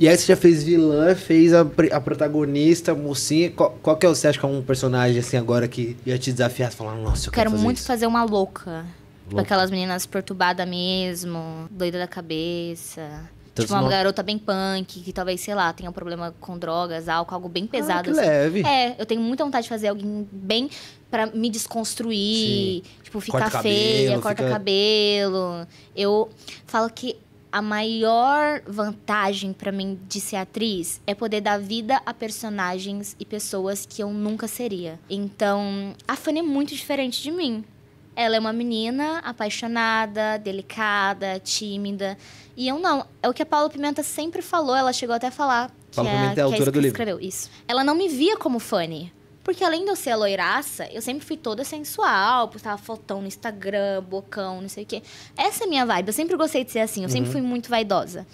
E aí você já fez vilã, fez a, a protagonista, a mocinha. Qual, qual, que é, você acha que é um personagem assim agora que ia te desafiar? falar, nossa, eu quero, quero fazer muito isso. fazer uma louca. Tipo louca. aquelas meninas perturbadas mesmo, doida da cabeça. Então, tipo uma não... garota bem punk, que talvez, sei lá, tenha um problema com drogas, álcool, algo bem ah, pesado. Ah, que assim. leve. É, eu tenho muita vontade de fazer alguém bem para me desconstruir, Sim. tipo, ficar corta feia, cabelo, corta fica... cabelo. Eu falo que a maior vantagem para mim de ser atriz é poder dar vida a personagens e pessoas que eu nunca seria. Então, a Fanny é muito diferente de mim. Ela é uma menina apaixonada, delicada, tímida. E eu não. É o que a Paula Pimenta sempre falou, ela chegou até a falar. Paula que é Pimenta é, é a autora do livro. Escreveu isso. Ela não me via como Fanny. Porque além de eu ser loiraça, eu sempre fui toda sensual, postava fotão no Instagram, bocão, não sei o quê. Essa é a minha vibe. Eu sempre gostei de ser assim, eu uhum. sempre fui muito vaidosa.